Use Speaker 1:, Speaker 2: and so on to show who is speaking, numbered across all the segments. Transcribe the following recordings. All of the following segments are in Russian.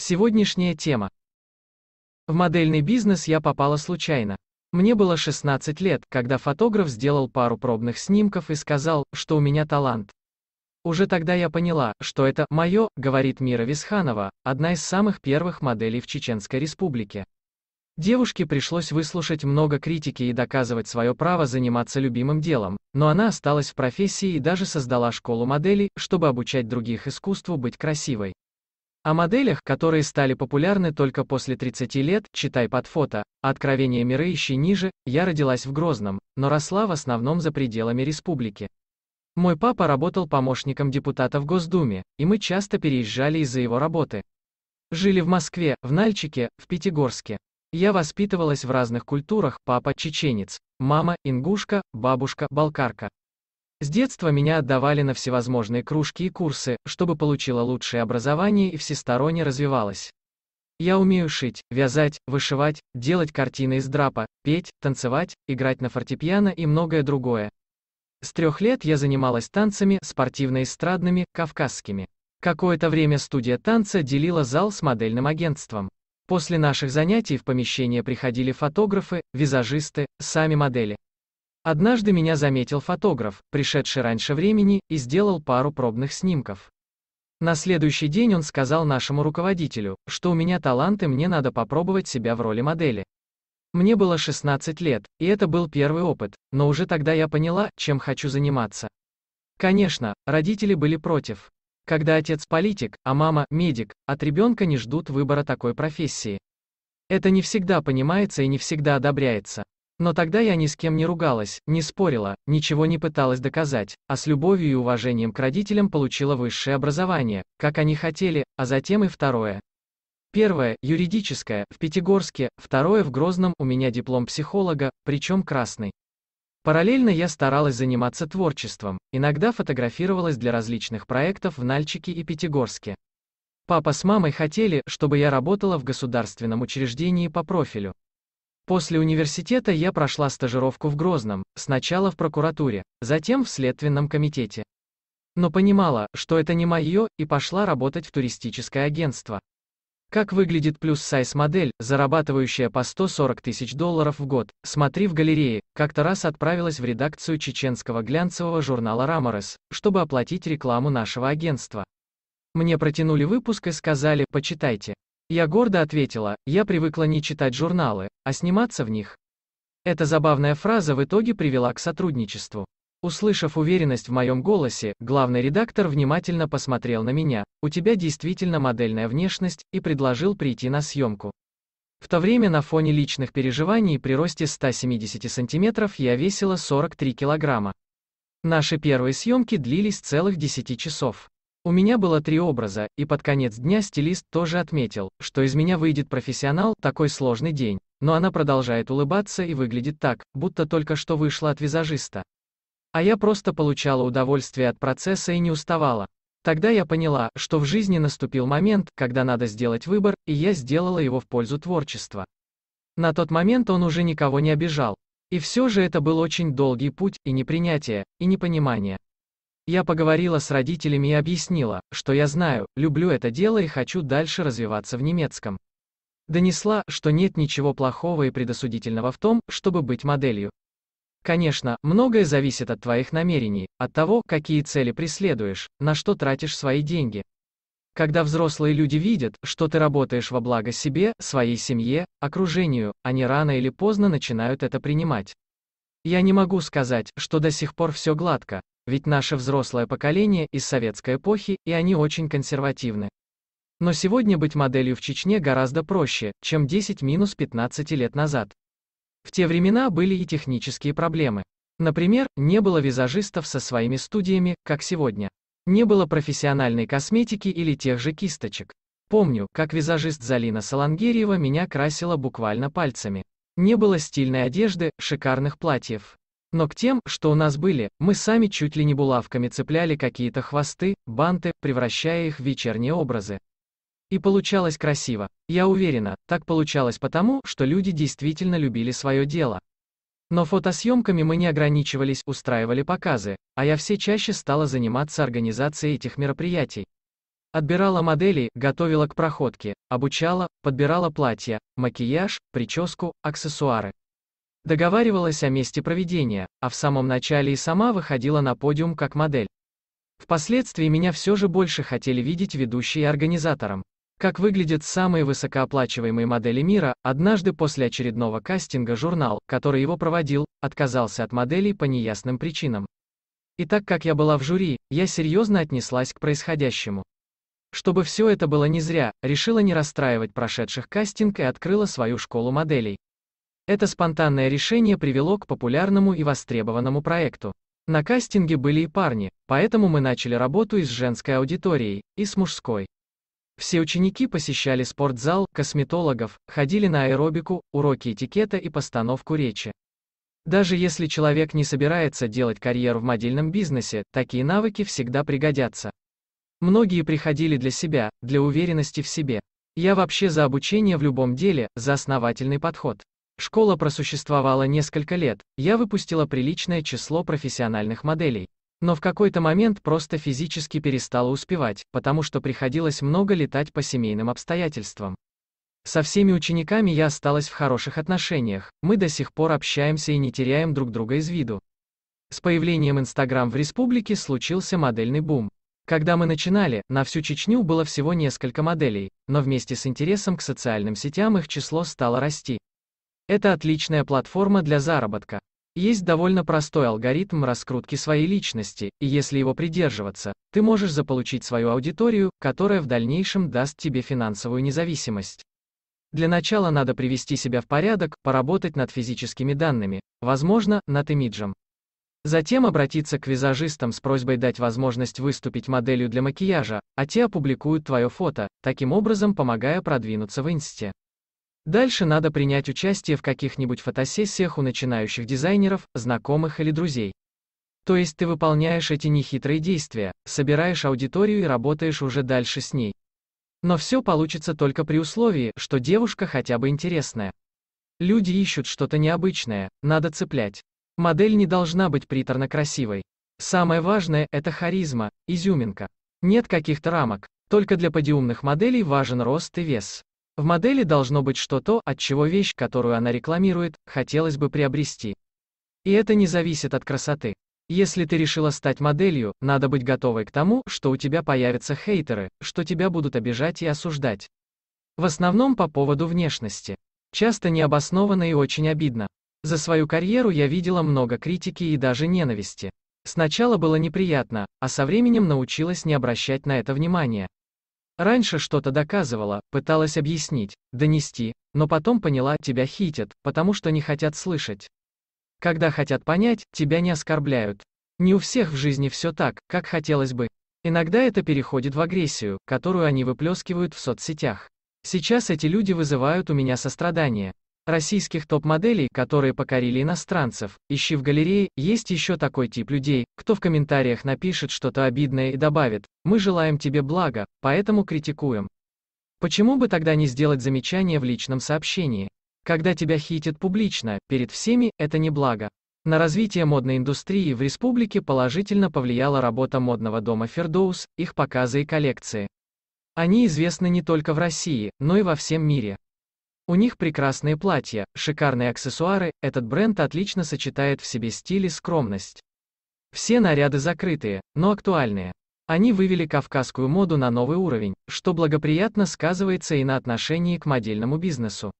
Speaker 1: Сегодняшняя тема. В модельный бизнес я попала случайно. Мне было 16 лет, когда фотограф сделал пару пробных снимков и сказал, что у меня талант. Уже тогда я поняла, что это «моё», говорит Мира Висханова, одна из самых первых моделей в Чеченской Республике. Девушке пришлось выслушать много критики и доказывать свое право заниматься любимым делом, но она осталась в профессии и даже создала школу моделей, чтобы обучать других искусству быть красивой. О моделях, которые стали популярны только после 30 лет, читай под фото, «Откровение миры» ищи ниже, я родилась в Грозном, но росла в основном за пределами республики. Мой папа работал помощником депутата в Госдуме, и мы часто переезжали из-за его работы. Жили в Москве, в Нальчике, в Пятигорске. Я воспитывалась в разных культурах, папа – чеченец, мама – ингушка, бабушка – балкарка. С детства меня отдавали на всевозможные кружки и курсы, чтобы получила лучшее образование и всесторонне развивалась. Я умею шить, вязать, вышивать, делать картины из драпа, петь, танцевать, играть на фортепиано и многое другое. С трех лет я занималась танцами, спортивно-эстрадными, кавказскими. Какое-то время студия танца делила зал с модельным агентством. После наших занятий в помещение приходили фотографы, визажисты, сами модели. Однажды меня заметил фотограф, пришедший раньше времени, и сделал пару пробных снимков. На следующий день он сказал нашему руководителю, что у меня талант и мне надо попробовать себя в роли модели. Мне было 16 лет, и это был первый опыт, но уже тогда я поняла, чем хочу заниматься. Конечно, родители были против. Когда отец политик, а мама медик, от ребенка не ждут выбора такой профессии. Это не всегда понимается и не всегда одобряется. Но тогда я ни с кем не ругалась, не спорила, ничего не пыталась доказать, а с любовью и уважением к родителям получила высшее образование, как они хотели, а затем и второе. Первое, юридическое, в Пятигорске, второе в Грозном, у меня диплом психолога, причем красный. Параллельно я старалась заниматься творчеством, иногда фотографировалась для различных проектов в Нальчике и Пятигорске. Папа с мамой хотели, чтобы я работала в государственном учреждении по профилю. После университета я прошла стажировку в Грозном, сначала в прокуратуре, затем в следственном комитете. Но понимала, что это не мое, и пошла работать в туристическое агентство. Как выглядит плюс-сайз-модель, зарабатывающая по 140 тысяч долларов в год, смотри в галерее, как-то раз отправилась в редакцию чеченского глянцевого журнала «Раморес», чтобы оплатить рекламу нашего агентства. Мне протянули выпуск и сказали «почитайте». Я гордо ответила, я привыкла не читать журналы, а сниматься в них. Эта забавная фраза в итоге привела к сотрудничеству. Услышав уверенность в моем голосе, главный редактор внимательно посмотрел на меня, у тебя действительно модельная внешность, и предложил прийти на съемку. В то время на фоне личных переживаний при росте 170 сантиметров я весила 43 килограмма. Наши первые съемки длились целых 10 часов. У меня было три образа, и под конец дня стилист тоже отметил, что из меня выйдет профессионал, такой сложный день. Но она продолжает улыбаться и выглядит так, будто только что вышла от визажиста. А я просто получала удовольствие от процесса и не уставала. Тогда я поняла, что в жизни наступил момент, когда надо сделать выбор, и я сделала его в пользу творчества. На тот момент он уже никого не обижал. И все же это был очень долгий путь, и непринятие, и непонимание. Я поговорила с родителями и объяснила, что я знаю, люблю это дело и хочу дальше развиваться в немецком. Донесла, что нет ничего плохого и предосудительного в том, чтобы быть моделью. Конечно, многое зависит от твоих намерений, от того, какие цели преследуешь, на что тратишь свои деньги. Когда взрослые люди видят, что ты работаешь во благо себе, своей семье, окружению, они рано или поздно начинают это принимать. Я не могу сказать, что до сих пор все гладко, ведь наше взрослое поколение из советской эпохи, и они очень консервативны. Но сегодня быть моделью в Чечне гораздо проще, чем 10-15 лет назад. В те времена были и технические проблемы. Например, не было визажистов со своими студиями, как сегодня. Не было профессиональной косметики или тех же кисточек. Помню, как визажист Залина Салангериева меня красила буквально пальцами. Не было стильной одежды, шикарных платьев. Но к тем, что у нас были, мы сами чуть ли не булавками цепляли какие-то хвосты, банты, превращая их в вечерние образы. И получалось красиво. Я уверена, так получалось потому, что люди действительно любили свое дело. Но фотосъемками мы не ограничивались, устраивали показы, а я все чаще стала заниматься организацией этих мероприятий. Отбирала модели, готовила к проходке, обучала, подбирала платья, макияж, прическу, аксессуары. Договаривалась о месте проведения, а в самом начале и сама выходила на подиум как модель. Впоследствии меня все же больше хотели видеть ведущей и организатором. Как выглядят самые высокооплачиваемые модели мира, однажды после очередного кастинга журнал, который его проводил, отказался от моделей по неясным причинам. И так как я была в жюри, я серьезно отнеслась к происходящему. Чтобы все это было не зря, решила не расстраивать прошедших кастинг и открыла свою школу моделей. Это спонтанное решение привело к популярному и востребованному проекту. На кастинге были и парни, поэтому мы начали работу и с женской аудиторией, и с мужской. Все ученики посещали спортзал, косметологов, ходили на аэробику, уроки этикета и постановку речи. Даже если человек не собирается делать карьеру в модельном бизнесе, такие навыки всегда пригодятся. Многие приходили для себя, для уверенности в себе. Я вообще за обучение в любом деле, за основательный подход. Школа просуществовала несколько лет, я выпустила приличное число профессиональных моделей. Но в какой-то момент просто физически перестала успевать, потому что приходилось много летать по семейным обстоятельствам. Со всеми учениками я осталась в хороших отношениях, мы до сих пор общаемся и не теряем друг друга из виду. С появлением Инстаграм в республике случился модельный бум. Когда мы начинали, на всю Чечню было всего несколько моделей, но вместе с интересом к социальным сетям их число стало расти. Это отличная платформа для заработка. Есть довольно простой алгоритм раскрутки своей личности, и если его придерживаться, ты можешь заполучить свою аудиторию, которая в дальнейшем даст тебе финансовую независимость. Для начала надо привести себя в порядок, поработать над физическими данными, возможно, над имиджем. Затем обратиться к визажистам с просьбой дать возможность выступить моделью для макияжа, а те опубликуют твое фото, таким образом помогая продвинуться в инсте. Дальше надо принять участие в каких-нибудь фотосессиях у начинающих дизайнеров, знакомых или друзей. То есть ты выполняешь эти нехитрые действия, собираешь аудиторию и работаешь уже дальше с ней. Но все получится только при условии, что девушка хотя бы интересная. Люди ищут что-то необычное, надо цеплять. Модель не должна быть приторно красивой. Самое важное – это харизма, изюминка. Нет каких-то рамок, только для подиумных моделей важен рост и вес. В модели должно быть что-то, от чего вещь, которую она рекламирует, хотелось бы приобрести. И это не зависит от красоты. Если ты решила стать моделью, надо быть готовой к тому, что у тебя появятся хейтеры, что тебя будут обижать и осуждать. В основном по поводу внешности. Часто необоснованно и очень обидно. За свою карьеру я видела много критики и даже ненависти. Сначала было неприятно, а со временем научилась не обращать на это внимания. Раньше что-то доказывала, пыталась объяснить, донести, но потом поняла, тебя хитят, потому что не хотят слышать. Когда хотят понять, тебя не оскорбляют. Не у всех в жизни все так, как хотелось бы. Иногда это переходит в агрессию, которую они выплескивают в соцсетях. Сейчас эти люди вызывают у меня сострадание российских топ-моделей, которые покорили иностранцев. Ищи в галерее, есть еще такой тип людей, кто в комментариях напишет что-то обидное и добавит «Мы желаем тебе блага, поэтому критикуем». Почему бы тогда не сделать замечание в личном сообщении? Когда тебя хитят публично, перед всеми, это не благо. На развитие модной индустрии в республике положительно повлияла работа модного дома «Фердоус», их показы и коллекции. Они известны не только в России, но и во всем мире. У них прекрасные платья, шикарные аксессуары, этот бренд отлично сочетает в себе стиль и скромность. Все наряды закрытые, но актуальные. Они вывели кавказскую моду на новый уровень, что благоприятно сказывается и на отношении к модельному бизнесу.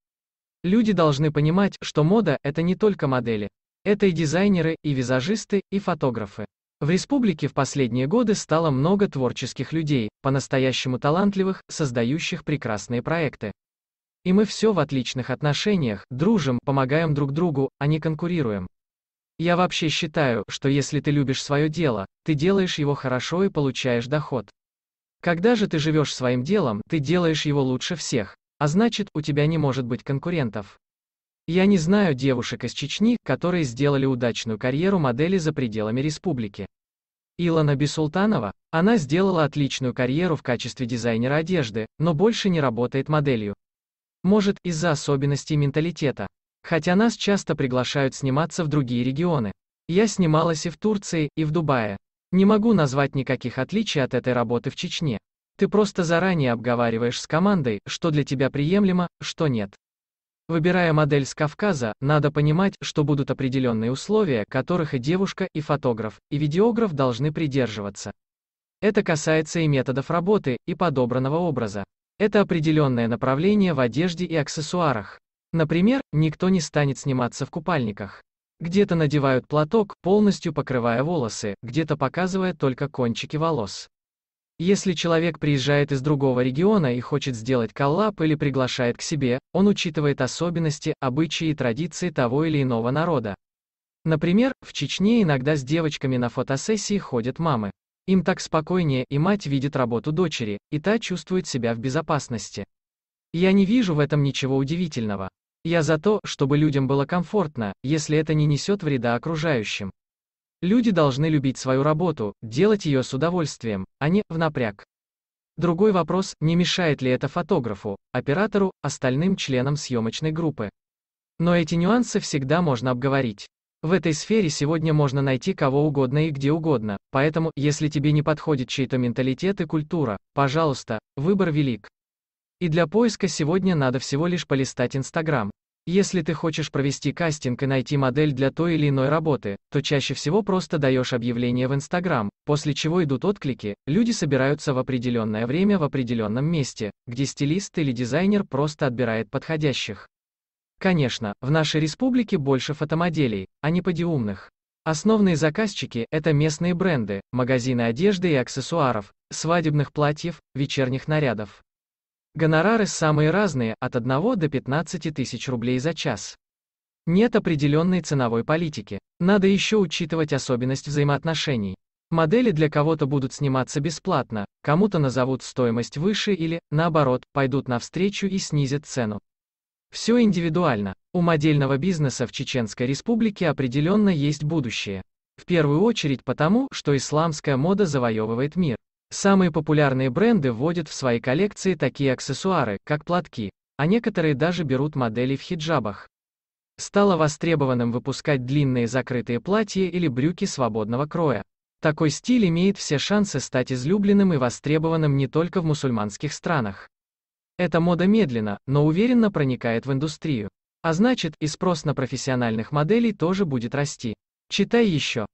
Speaker 1: Люди должны понимать, что мода – это не только модели. Это и дизайнеры, и визажисты, и фотографы. В республике в последние годы стало много творческих людей, по-настоящему талантливых, создающих прекрасные проекты. И мы все в отличных отношениях, дружим, помогаем друг другу, а не конкурируем. Я вообще считаю, что если ты любишь свое дело, ты делаешь его хорошо и получаешь доход. Когда же ты живешь своим делом, ты делаешь его лучше всех, а значит, у тебя не может быть конкурентов. Я не знаю девушек из Чечни, которые сделали удачную карьеру модели за пределами республики. Илона Бисултанова, она сделала отличную карьеру в качестве дизайнера одежды, но больше не работает моделью. Может, из-за особенностей менталитета. Хотя нас часто приглашают сниматься в другие регионы. Я снималась и в Турции, и в Дубае. Не могу назвать никаких отличий от этой работы в Чечне. Ты просто заранее обговариваешь с командой, что для тебя приемлемо, что нет. Выбирая модель с Кавказа, надо понимать, что будут определенные условия, которых и девушка, и фотограф, и видеограф должны придерживаться. Это касается и методов работы, и подобранного образа. Это определенное направление в одежде и аксессуарах. Например, никто не станет сниматься в купальниках. Где-то надевают платок, полностью покрывая волосы, где-то показывая только кончики волос. Если человек приезжает из другого региона и хочет сделать коллап или приглашает к себе, он учитывает особенности, обычаи и традиции того или иного народа. Например, в Чечне иногда с девочками на фотосессии ходят мамы. Им так спокойнее, и мать видит работу дочери, и та чувствует себя в безопасности. Я не вижу в этом ничего удивительного. Я за то, чтобы людям было комфортно, если это не несет вреда окружающим. Люди должны любить свою работу, делать ее с удовольствием, а не в напряг. Другой вопрос, не мешает ли это фотографу, оператору, остальным членам съемочной группы. Но эти нюансы всегда можно обговорить. В этой сфере сегодня можно найти кого угодно и где угодно, поэтому, если тебе не подходит чей-то менталитет и культура, пожалуйста, выбор велик. И для поиска сегодня надо всего лишь полистать Инстаграм. Если ты хочешь провести кастинг и найти модель для той или иной работы, то чаще всего просто даешь объявление в Инстаграм, после чего идут отклики, люди собираются в определенное время в определенном месте, где стилист или дизайнер просто отбирает подходящих. Конечно, в нашей республике больше фотомоделей, а не подиумных. Основные заказчики – это местные бренды, магазины одежды и аксессуаров, свадебных платьев, вечерних нарядов. Гонорары самые разные, от 1 до 15 тысяч рублей за час. Нет определенной ценовой политики. Надо еще учитывать особенность взаимоотношений. Модели для кого-то будут сниматься бесплатно, кому-то назовут стоимость выше или, наоборот, пойдут навстречу и снизят цену. Все индивидуально. У модельного бизнеса в Чеченской Республике определенно есть будущее. В первую очередь потому, что исламская мода завоевывает мир. Самые популярные бренды вводят в свои коллекции такие аксессуары, как платки, а некоторые даже берут модели в хиджабах. Стало востребованным выпускать длинные закрытые платья или брюки свободного кроя. Такой стиль имеет все шансы стать излюбленным и востребованным не только в мусульманских странах. Эта мода медленно, но уверенно проникает в индустрию. А значит, и спрос на профессиональных моделей тоже будет расти. Читай еще.